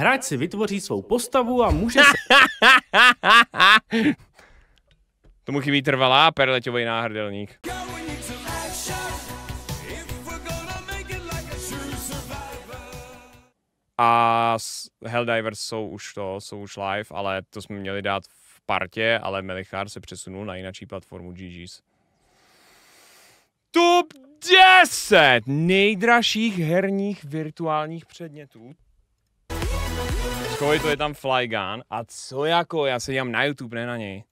Hráč si vytvoří svou postavu a může se... Tomu chybí trvalá perleťový náhrdelník. A Helldivers jsou už to, jsou už live, ale to jsme měli dát v partě, ale Melichar se přesunul na jinačí platformu GG's. Top 10 nejdražších herních virtuálních předmětů. Takový to je tam Flygun. A co jako, já se dělám na YouTube, ne na něj.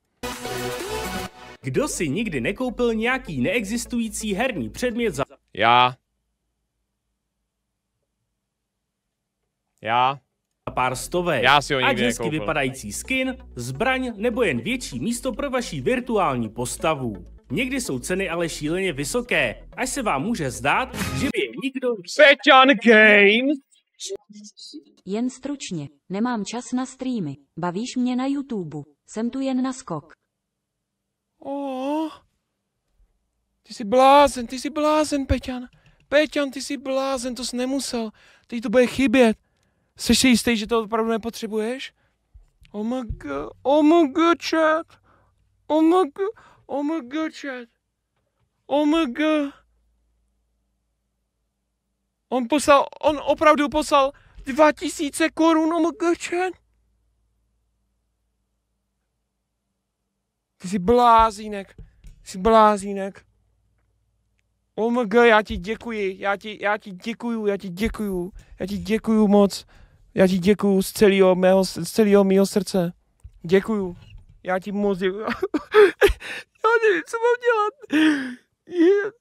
Kdo si nikdy nekoupil nějaký neexistující herní předmět za... Já. Já. A pár stovek. Já si ho nikdy Ať hezky nekoupil. vypadající skin, zbraň nebo jen větší místo pro vaší virtuální postavu. Někdy jsou ceny ale šíleně vysoké, až se vám může zdát, že by je nikdo... Seťan Games! Jen stručně, nemám čas na streamy, bavíš mě na YouTube, jsem tu jen na skok. Oh, ty jsi blázen, ty jsi blázen, Peťan. Peťan, ty jsi blázen, to jsi nemusel, teď to bude chybět. Jsi si jistý, že to opravdu nepotřebuješ? my god, chat, Oh oh my, my god, chat, Oh god. On poslal, on opravdu poslal Dva tisíce korun omgčen? Ty jsi blázínek, jsi blázínek. OMG, já ti děkuji, já ti, já ti děkuju, já ti děkuju, já ti děkuju moc, já ti děkuju z celého mého, z celého mého srdce. Děkuju, já ti moc děkuju. já nevím, co mám dělat. Yeah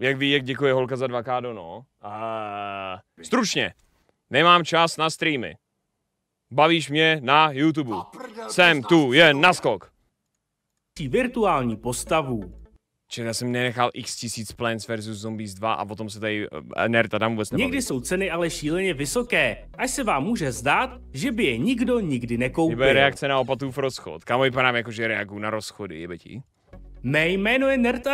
jak ví, jak děkuje holka za 2 kádo, no. A... Stručně, nemám čas na streamy. Bavíš mě na YouTube. Jsem tu, je naskok. Virtuální postavu. Včera jsem nenechal x tisíc Plants vs. Zombies 2 a potom se tady uh, eh, Nerta tam vůbec nebaví. Někdy jsou ceny ale šíleně vysoké, až se vám může zdát, že by je nikdo nikdy nekoupil. Jebe reakce na opatův rozchod. Kámo, vypadám jako, že reaguju na rozchody, jebe ti. Mé jméno je Nerd no,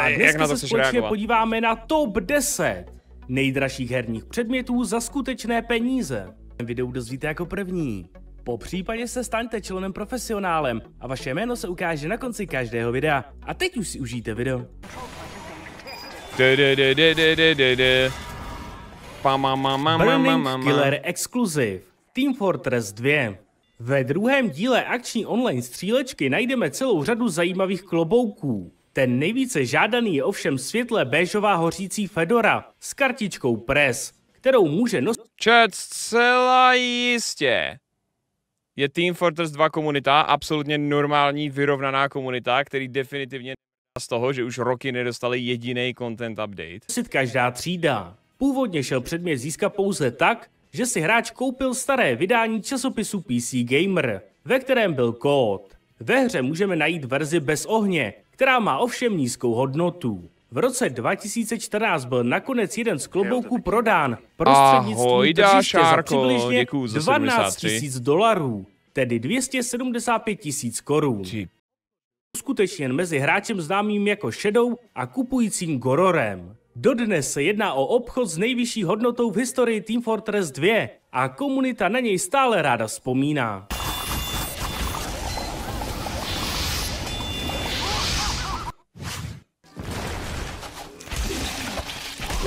a dnes na to se společně reagovat? podíváme na top 10 nejdražších herních předmětů za skutečné peníze. Videu dozvíte jako první. Po případě se staňte členem profesionálem a vaše jméno se ukáže na konci každého videa. A teď už si užijte video. Burning Killer Exclusive Team Fortress 2 ve druhém díle akční online střílečky najdeme celou řadu zajímavých klobouků. Ten nejvíce žádaný je ovšem světle béžová hořící Fedora s kartičkou Press, kterou může nosit... Čet, zcela jistě. Je Team Fortress 2 komunita absolutně normální, vyrovnaná komunita, který definitivně z toho, že už roky nedostali jediný content update. Každá třída. Původně šel předmět získat pouze tak, že si hráč koupil staré vydání časopisu PC Gamer, ve kterém byl kód. Ve hře můžeme najít verzi bez ohně, která má ovšem nízkou hodnotu. V roce 2014 byl nakonec jeden z klobouků prodán prostřednictvím tržiště za přibližně 12 000 dolarů, tedy 275 tisíc korun. Skutečně mezi hráčem známým jako Shadow a kupujícím Gororem. Dodnes se jedná o obchod s nejvyšší hodnotou v historii Team Fortress 2 a komunita na něj stále ráda vzpomíná.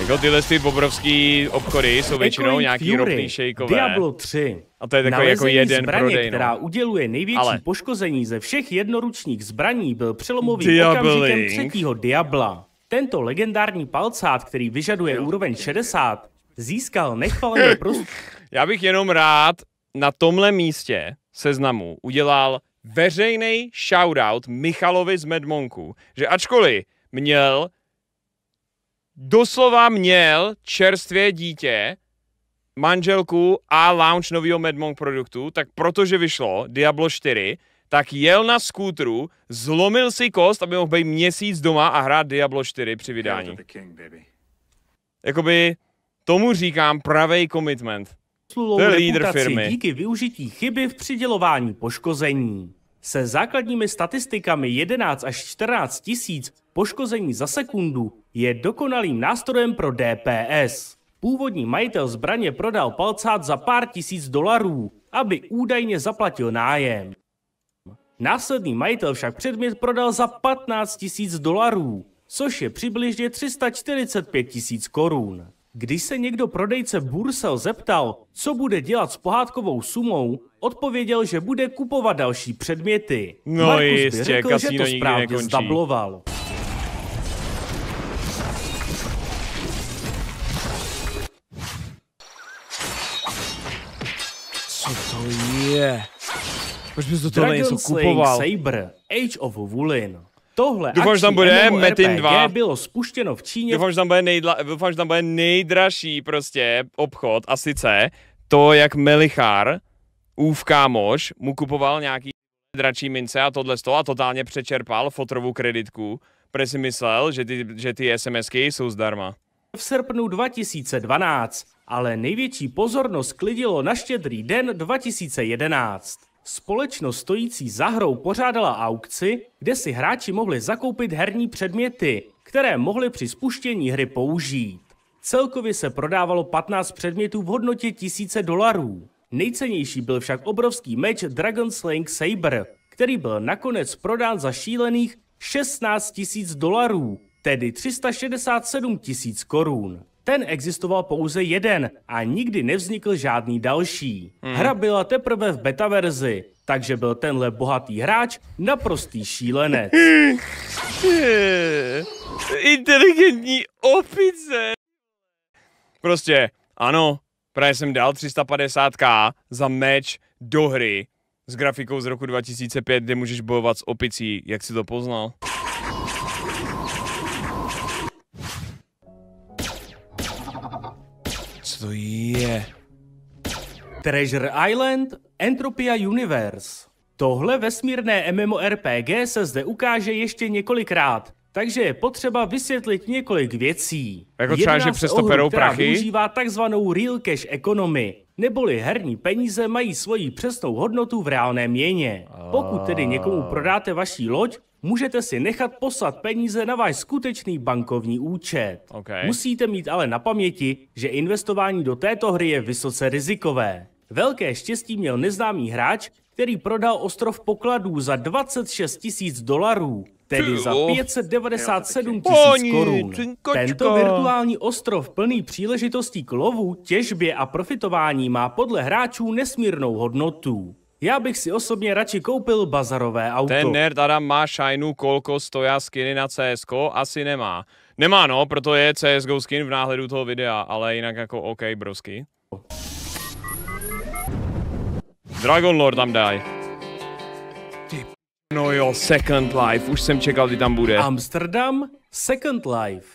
Jako tyhle ty obrovský obchody jsou většinou nějaký Fury, ropný šejkové. Diablo 3. A to je takový jako jeden zbraně, prodej, no. která uděluje největší Ale. poškození ze všech jednoručních zbraní, byl přelomovým okamžikem třetího Diabla. Tento legendární palcát, který vyžaduje úroveň 60, získal nechvaleně prostě... Já bych jenom rád na tomhle místě seznamu udělal veřejný shoutout Michalovi z Medmonku, že ačkoliv měl, doslova měl čerstvě dítě, manželku a launch nového Medmonk produktu, tak protože vyšlo Diablo 4, tak jel na skútru, zlomil si kost, aby mohl být měsíc doma a hrát Diablo 4 při vydání. Jakoby tomu říkám pravý commitment. To je líder firmy. Díky využití chyby v přidělování poškození. Se základními statistikami 11 až 14 tisíc poškození za sekundu je dokonalým nástrojem pro DPS. Původní majitel zbraně prodal palcát za pár tisíc dolarů, aby údajně zaplatil nájem. Následný majitel však předmět prodal za 15 tisíc dolarů, což je přibližně 345 tisíc korun. Když se někdo prodejce Bursel zeptal, co bude dělat s pohádkovou sumou, odpověděl, že bude kupovat další předměty. No jistě, řekl, že to správně zdabloval. Co to je? Proč bys to toho něco kupoval? Saber, Age of Wulin. Tohle Doufám, že tam bude Metin 2. bylo spuštěno v Číně. Doufám, že tam bude, nejdla, doufám, že tam bude nejdražší prostě obchod a sice to, jak Melichar, Úv kámoš, mu kupoval nějaký dračí mince a tohle a totálně přečerpal fotrovou kreditku, protože si myslel, že ty, že ty SMSky jsou zdarma. V srpnu 2012, ale největší pozornost klidilo na štědrý den 2011. Společnost stojící za hrou pořádala aukci, kde si hráči mohli zakoupit herní předměty, které mohli při spuštění hry použít. Celkově se prodávalo 15 předmětů v hodnotě tisíce dolarů. Nejcennější byl však obrovský meč Dragon Slaying Saber, který byl nakonec prodán za šílených 16 000 dolarů, tedy 367 000 korun. Ten existoval pouze jeden a nikdy nevznikl žádný další. Hmm. Hra byla teprve v beta verzi, takže byl tenhle bohatý hráč naprostý šílenec. Hmm. Hmm. Inteligentní opice! Prostě, ano, právě jsem dal 350k za meč do hry s grafikou z roku 2005, kde můžeš bojovat s opicí, jak si to poznal. Co to je? Treasure Island Entropia Universe. Tohle vesmírné MMORPG se zde ukáže ještě několikrát, takže je potřeba vysvětlit několik věcí. Jako třeba, Jedná že přesto perou prachy? využívá takzvanou real cash economy, neboli herní peníze mají svoji přesnou hodnotu v reálné měně. Pokud tedy někomu prodáte vaší loď, můžete si nechat poslat peníze na váš skutečný bankovní účet. Okay. Musíte mít ale na paměti, že investování do této hry je vysoce rizikové. Velké štěstí měl neznámý hráč, který prodal ostrov pokladů za 26 tisíc dolarů tedy za 597 tisíc korun. Tento virtuální ostrov plný příležitostí k lovu, těžbě a profitování má podle hráčů nesmírnou hodnotu. Já bych si osobně radši koupil bazarové auto. Ten nerd Adam má šajnu, kolko stojá skiny na CSK? Asi nemá. Nemá no, proto je CSGO skin v náhledu toho videa, ale jinak jako OK brosky. Dragon Lord tam daj. No jo, Second Life, už jsem čekal, kdy tam bude. Amsterdam, Second Life.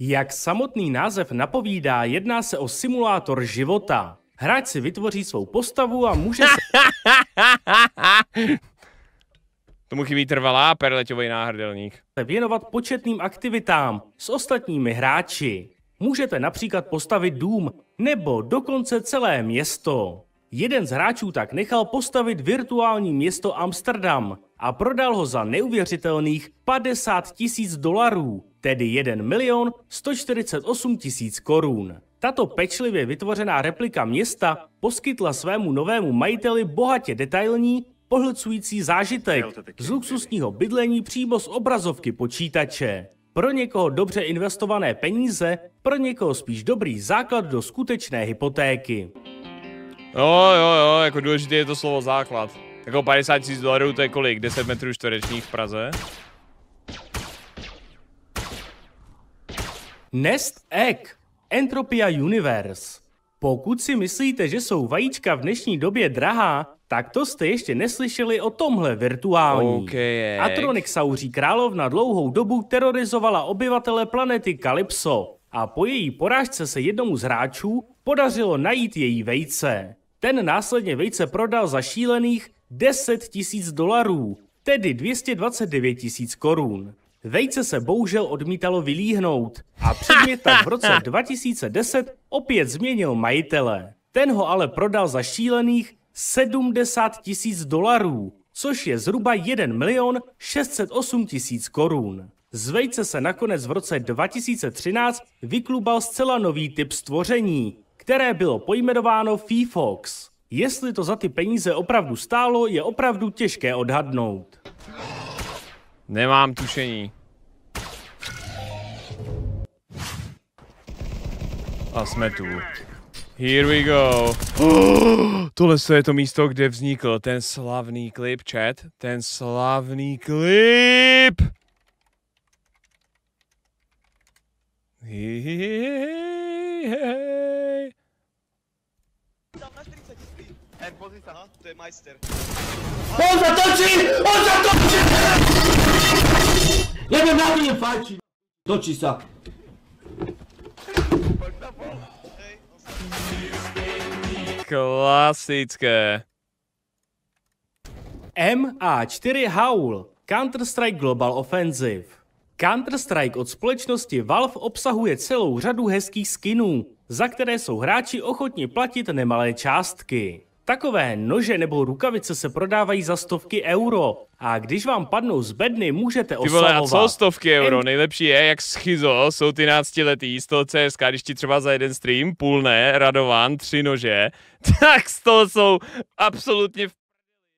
Jak samotný název napovídá, jedná se o simulátor života. Hráč si vytvoří svou postavu a může se... Tomu chybí trvalá perleťový náhrdelník. Věnovat početným aktivitám s ostatními hráči. Můžete například postavit dům nebo dokonce celé město. Jeden z hráčů tak nechal postavit virtuální město Amsterdam, a prodal ho za neuvěřitelných 50 tisíc dolarů, tedy 1 milion 148 tisíc korun. Tato pečlivě vytvořená replika města poskytla svému novému majiteli bohatě detailní, pohlcující zážitek z luxusního bydlení přímo z obrazovky počítače. Pro někoho dobře investované peníze, pro někoho spíš dobrý základ do skutečné hypotéky. Jo, jo, jo, jako důležité je to slovo základ. Jako 50 tisíc dolarů, to je kolik? 10 metrů čtverečních v Praze? Nest Egg. Entropia Universe. Pokud si myslíte, že jsou vajíčka v dnešní době drahá, tak to jste ještě neslyšeli o tomhle virtuální. Okay, Sauří královna dlouhou dobu terorizovala obyvatele planety Kalypso a po její porážce se jednomu z hráčů podařilo najít její vejce. Ten následně vejce prodal za šílených 10 tisíc dolarů, tedy 229 tisíc korun. Vejce se bohužel odmítalo vylíhnout a předmět tak v roce 2010 opět změnil majitele. Ten ho ale prodal za šílených 70 tisíc dolarů, což je zhruba 1 milion 608 tisíc korun. Z vejce se nakonec v roce 2013 vyklubal zcela nový typ stvoření, které bylo pojmenováno Fifox. Jestli to za ty peníze opravdu stálo, je opravdu těžké odhadnout. Nemám tušení. A jsme tu. Here we go. Oh, tohle je to místo, kde vznikl ten slavný klip, chat. Ten slavný klip! Hi, hi, hi. to je majster. On zatočí! On zatočí! Jeden na mě fajči! Točí sa. No Klasické. MA4 Howl Counter-Strike Global Offensive Counter-Strike od společnosti Valve obsahuje celou řadu hezkých skinů, za které jsou hráči ochotni platit nemalé částky. Takové nože nebo rukavice se prodávají za stovky euro a když vám padnou z bedny, můžete oslavovat. Ty vole, a co stovky euro? Nejlepší je, jak schizo jsou ty náctiletý z toho CSK, když ti třeba za jeden stream půlne, radovan, tři nože, tak z toho jsou absolutně v...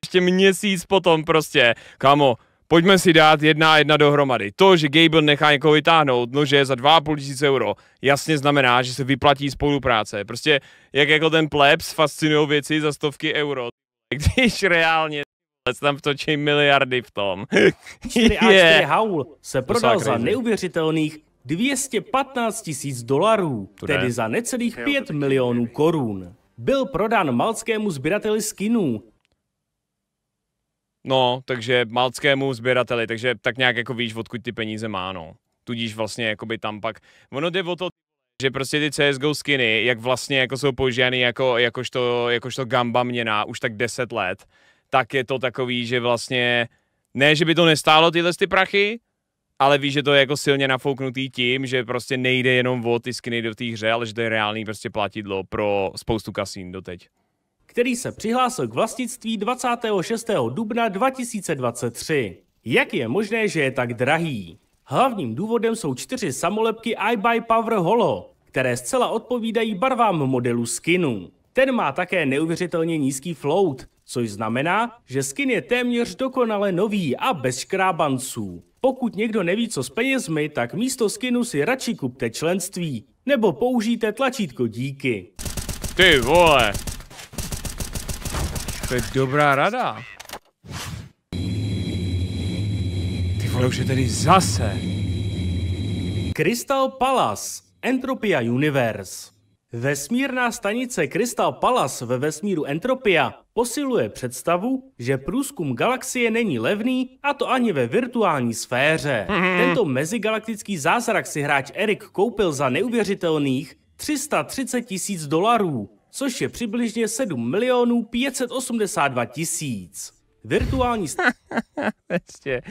ještě měsíc potom prostě. Kámo, pojďme si dát jedna a jedna dohromady. To, že Gable nechá někoho vytáhnout, no že za 2,5 tisíce euro, jasně znamená, že se vyplatí spolupráce. Prostě jak jako ten plebs fascinují věci za stovky euro. Když reálně tam vtočí miliardy v tom. 4 Haul se prodal za neuvěřitelných 215 tisíc dolarů, tedy za necelých 5 milionů korun. Byl prodán malckému sběrateli skinů No, takže malckému sběrateli, takže tak nějak jako víš, odkud ty peníze má, no. Tudíž vlastně jakoby tam pak, ono jde o to, že prostě ty CSGO skiny, jak vlastně jako jsou používány jako, jakožto, jakožto gamba měna už tak 10 let, tak je to takový, že vlastně ne, že by to nestálo tyhle ty prachy, ale víš, že to je jako silně nafouknutý tím, že prostě nejde jenom o ty skiny do té hře, ale že to je reálný prostě platidlo pro spoustu kasín doteď který se přihlásil k vlastnictví 26. dubna 2023. Jak je možné, že je tak drahý? Hlavním důvodem jsou čtyři samolepky iBuy Power Holo, které zcela odpovídají barvám modelu skinu. Ten má také neuvěřitelně nízký float, což znamená, že skin je téměř dokonale nový a bez škrábanců. Pokud někdo neví co s penězmi, tak místo skinu si radši kupte členství, nebo použijte tlačítko díky. Ty vole, to je dobrá rada. Ty vole, už je tady zase. Crystal Palace, Entropia Universe. Vesmírná stanice Crystal Palace ve vesmíru Entropia posiluje představu, že průzkum galaxie není levný, a to ani ve virtuální sféře. Mhm. Tento mezigalaktický zázrak si hráč Erik koupil za neuvěřitelných 330 tisíc dolarů což je přibližně 7 milionů 582 tisíc. Virtuální... Ještě.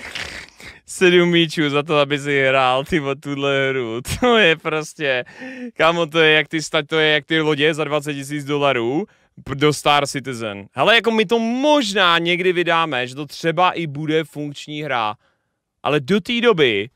Sedm míčů za to, aby si hrál ty tuhle hru. To je prostě, kámo, to je jak ty, stať, to je jak ty lodě za 20 tisíc dolarů do Star Citizen. Hele, jako my to možná někdy vydáme, že to třeba i bude funkční hra, ale do té doby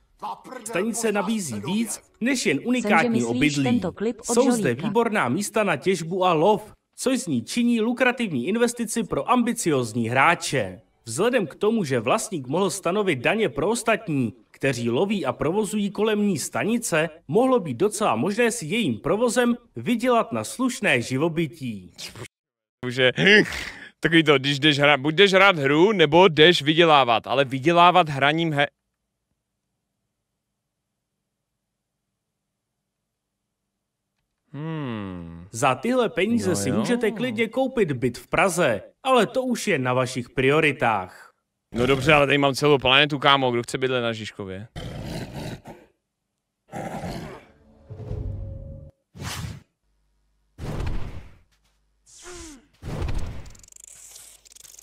Stanice nabízí víc než jen unikátní Jsem, obydlí, tento klip od jsou zde výborná místa na těžbu a lov, což z ní činí lukrativní investici pro ambiciozní hráče. Vzhledem k tomu, že vlastník mohl stanovit daně pro ostatní, kteří loví a provozují kolem ní stanice, mohlo být docela možné si jejím provozem vydělat na slušné živobytí. Že takový to, když jdeš hrát, buď jdeš hrát hru, nebo jdeš vydělávat, ale vydělávat hraním he- Hmm. Za tyhle peníze no, si jo. můžete klidně koupit byt v Praze, ale to už je na vašich prioritách. No dobře, ale tady mám celou planetu, kámo, kdo chce bydlet na Žižkově?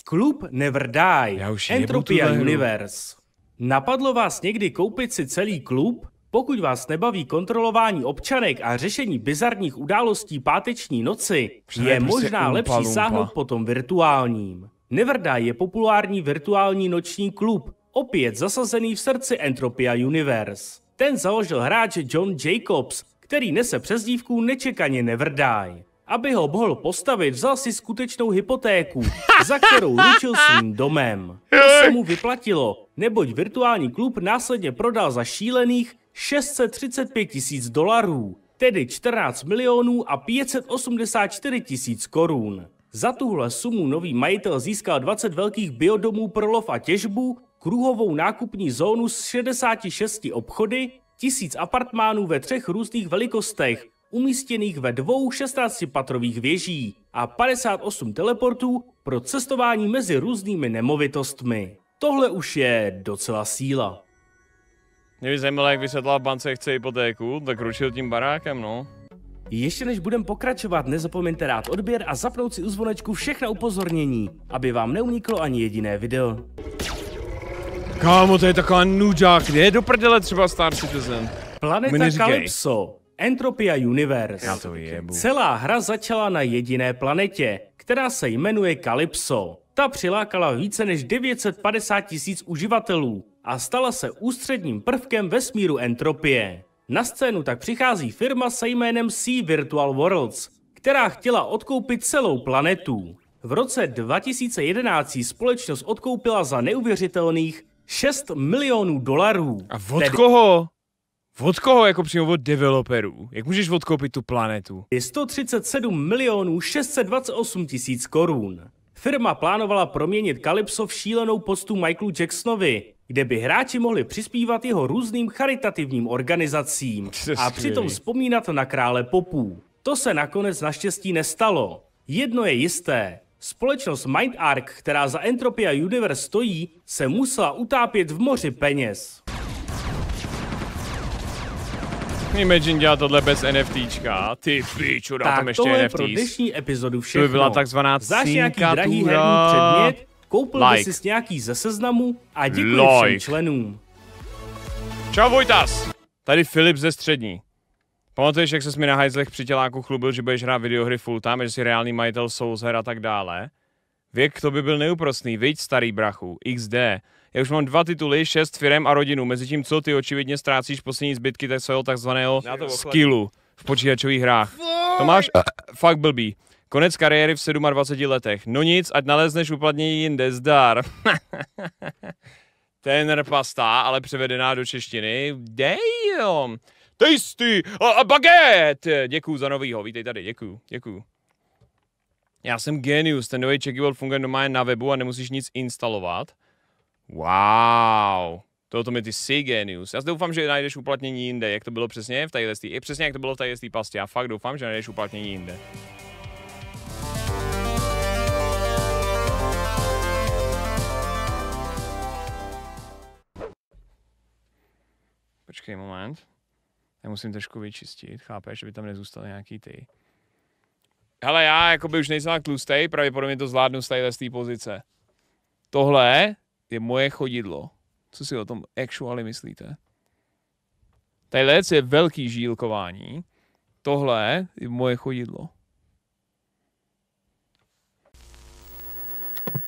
Klub Never Die, Entropia Universe. Napadlo vás někdy koupit si celý klub pokud vás nebaví kontrolování občanek a řešení bizarních událostí páteční noci, Přijde je možná lepší lumpa. sáhnout po tom virtuálním. Nevrda je populární virtuální noční klub, opět zasazený v srdci Entropia Universe. Ten založil hráč John Jacobs, který nese přezdívku nečekaně Neverdaj, Aby ho mohl postavit, vzal si skutečnou hypotéku, za kterou ručil svým domem. To se mu vyplatilo, neboť virtuální klub následně prodal za šílených 635 tisíc dolarů, tedy 14 milionů a 584 tisíc korun. Za tuhle sumu nový majitel získal 20 velkých biodomů pro lov a těžbu, kruhovou nákupní zónu s 66 obchody, tisíc apartmánů ve třech různých velikostech, umístěných ve dvou 16-patrových věží a 58 teleportů pro cestování mezi různými nemovitostmi. Tohle už je docela síla. Mě by zajímalo, jak vysvětlá bance chce hypotéku, tak ručil tím barákem, no. Ještě než budem pokračovat, nezapomeňte dát odběr a zapnout si u zvonečku všechna upozornění, aby vám neuniklo ani jediné video. Kámo, to je taková nudák, kde je do prdele třeba Star Citizen? Planeta Calypso, Entropia Universe. Já to jebu. Celá hra začala na jediné planetě, která se jmenuje Calypso. Ta přilákala více než 950 tisíc uživatelů a stala se ústředním prvkem vesmíru entropie. Na scénu tak přichází firma se jménem Sea Virtual Worlds, která chtěla odkoupit celou planetu. V roce 2011 společnost odkoupila za neuvěřitelných 6 milionů dolarů. A od tedy... koho? Od koho jako přímo od developerů? Jak můžeš odkoupit tu planetu? Je 137 milionů 628 tisíc korun. Firma plánovala proměnit Kalypso v šílenou postu Michaelu Jacksonovi, kde by hráči mohli přispívat jeho různým charitativním organizacím a přitom vzpomínat na krále popů. To se nakonec naštěstí nestalo. Jedno je jisté, Společnost MindArk, která za Entropia Universe stojí, se musela utápět v moři peněz. všechny dělat tohle bez NFTčka. Ty piču, dá tam ještě to je pro dnešní epizodu všechno. To by byla takzvaná Znáš nějaký drahý herní předmět? Koupil like. bys nějaký ze seznamu a děkuji like. všem členům. Čau Vojtas! Tady Filip ze střední. Pamatuješ, jak ses mi na hajzlech těláku chlubil, že budeš hrát videohry full time, že jsi reálný majitel souzher a tak dále? Věk to by byl neuprostný, viď starý brachu, XD. Já už mám dva tituly, šest firem a rodinu, mezi tím co ty očividně ztrácíš poslední zbytky tak svého takzvaného skillu v počítačových hrách. To máš fakt blbý. Konec kariéry v 27 letech. No nic, ať nalezneš uplatnění jinde, zdar. Ten pasta, ale převedená do češtiny. Damn! Tasty! A, a baget! Děkuju za novýho, vítej tady, děkuju, děkuju. Já jsem genius, ten nový checkyboard funguje doma na webu a nemusíš nic instalovat. Wow. to mi ty si genius. Já doufám, že najdeš uplatnění jinde, jak to bylo přesně v tady I přesně jak to bylo v tady pastě. Já fakt doufám, že najdeš uplatnění jinde. Počkej moment. Já musím trošku vyčistit, chápeš, že by tam nezůstaly nějaký ty. Hele, já jako by už nejsem tak tlustej, pravděpodobně to zvládnu z téhle pozice. Tohle je moje chodidlo. Co si o tom actually myslíte? Tadyhle je velký žílkování. Tohle je moje chodidlo.